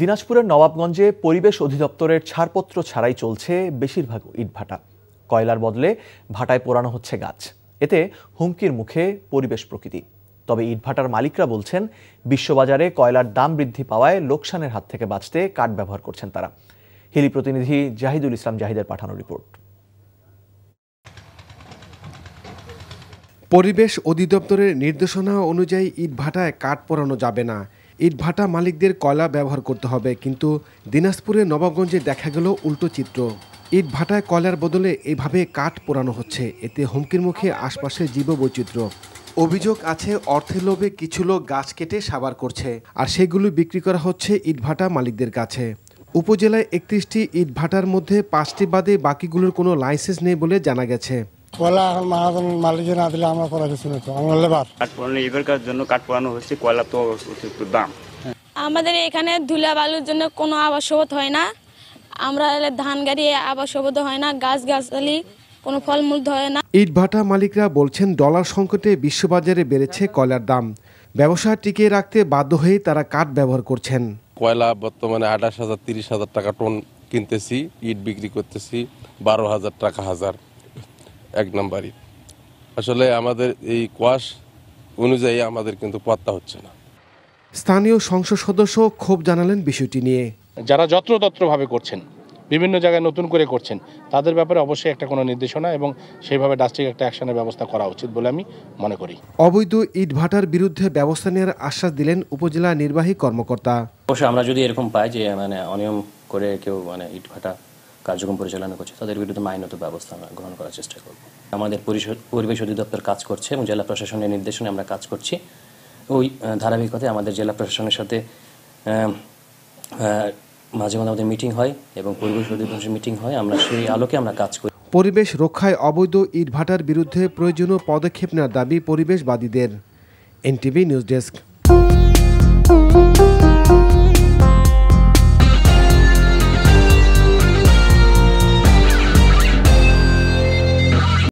দিনাজপুরের নবাবগঞ্জে পরিবেশ অধিদপ্তরের ছাড়পত্র ছাড়াই চলছে বেশিরভাগ ইটভাটা কয়লার বদলে ভাটায় পোড়ানো হচ্ছে গাছ এতে হুমকির মুখে পরিবেশ প্রকৃতি তবে ইটভাটার মালিকরা বলছেন বিশ্ববাজারে কয়লার দাম বৃদ্ধি পাওয়ায় লোকসানের হাত থেকে বাঁচতে কাঠ ব্যবহার করছেন তারা হিলি প্রতিনিধি জাহিদুল ইসলাম জাহিদের পাঠানো রিপোর্ট পরিবেশ অধিদপ্তরের নির্দেশনা অনুযায়ী ইটভাটায় কাঠ পোড়ানো যাবে না ইটভাটা মালিকদের কয়লা ব্যবহার করতে হবে কিন্তু দিনাজপুরের নবাবগঞ্জে দেখা গেল উল্টো চিত্র ইটভাটায় কয়লার বদলে এভাবে কাঠ পোড়ানো হচ্ছে এতে হুমকির মুখে আশপাশের জীববৈচিত্র্য অভিযোগ আছে অর্থের লোভে কিছু লোক গাছ কেটে সাবার করছে আর সেগুলো বিক্রি করা হচ্ছে ইটভাটা মালিকদের কাছে উপজেলায় একত্রিশটি ইটভাটার মধ্যে পাঁচটি বাদে বাকিগুলোর কোনো লাইসেন্স নেই বলে জানা গেছে কয়লা এখন মাহাজন না দিলে আমরা করা কিছু না আমরা লেবার কাঠ পোড়ানো এবারকার জন্য কাঠ পোড়ানো হচ্ছে কয়লা তো অতিরিক্ত দাম আমাদের এখানে ধুলা বালুর জন্য কোনো আবাসবোধ হয় না আমরা ধান গাড়ি আবাসবোধ হয় না গাছ গাছালি কোনো ফলমূল হয় না ইট ভাটা মালিকরা বলছেন ডলার সংকটে বিশ্ববাজারে বেড়েছে কয়লার দাম ব্যবসা টিকিয়ে রাখতে বাধ্য হয়ে তারা কাঠ ব্যবহার করছেন কয়লা বর্তমানে আঠাশ হাজার তিরিশ হাজার টাকা টন কিনতেছি ইট বিক্রি করতেছি বারো হাজার টাকা হাজার এক নম্বরই আসলে আমাদের এই কোয়াশ অনুযায়ী আমাদের কিন্তু পত্তা হচ্ছে না স্থানীয় সংসদ সদস্য ক্ষোভ জানালেন বিষয়টি নিয়ে যারা যত্রতত্রভাবে করছেন বিভিন্ন জায়গায় নতুন করে করছেন তাদের ব্যাপারে অবশ্যই একটা কোনো নির্দেশনা এবং সেইভাবে ডাস্টিক একটা অ্যাকশনের ব্যবস্থা করা উচিত বলে আমি মনে করি অবৈধ ইটভাটার বিরুদ্ধে ব্যবস্থা নেওয়ার আশ্বাস দিলেন উপজেলা নির্বাহী কর্মকর্তা অবশ্যই আমরা যদি এরকম পাই যে মানে অনিয়ম করে কেউ মানে ইটভাটা কার্যক্রম পরিচালনা করছে তাদের বিরুদ্ধে আইনত ব্যবস্থা আমরা গ্রহণ করার চেষ্টা করব আমাদের পরিবেশ অধিদপ্তর কাজ করছে এবং জেলা প্রশাসনের নির্দেশনে আমরা কাজ করছি ওই ধারাবাহিকতায় আমাদের জেলা প্রশাসনের সাথে মাঝে মাঝে আমাদের মিটিং হয় এবং পরিবেশ অধিদপ্তর মিটিং হয় আমরা সেই আলোকে আমরা কাজ করি পরিবেশ রক্ষায় অবৈধ ইটভাটার বিরুদ্ধে প্রয়োজনীয় পদক্ষেপ নেওয়ার দাবি পরিবেশবাদীদের এনটিভি নিউজ ডেস্ক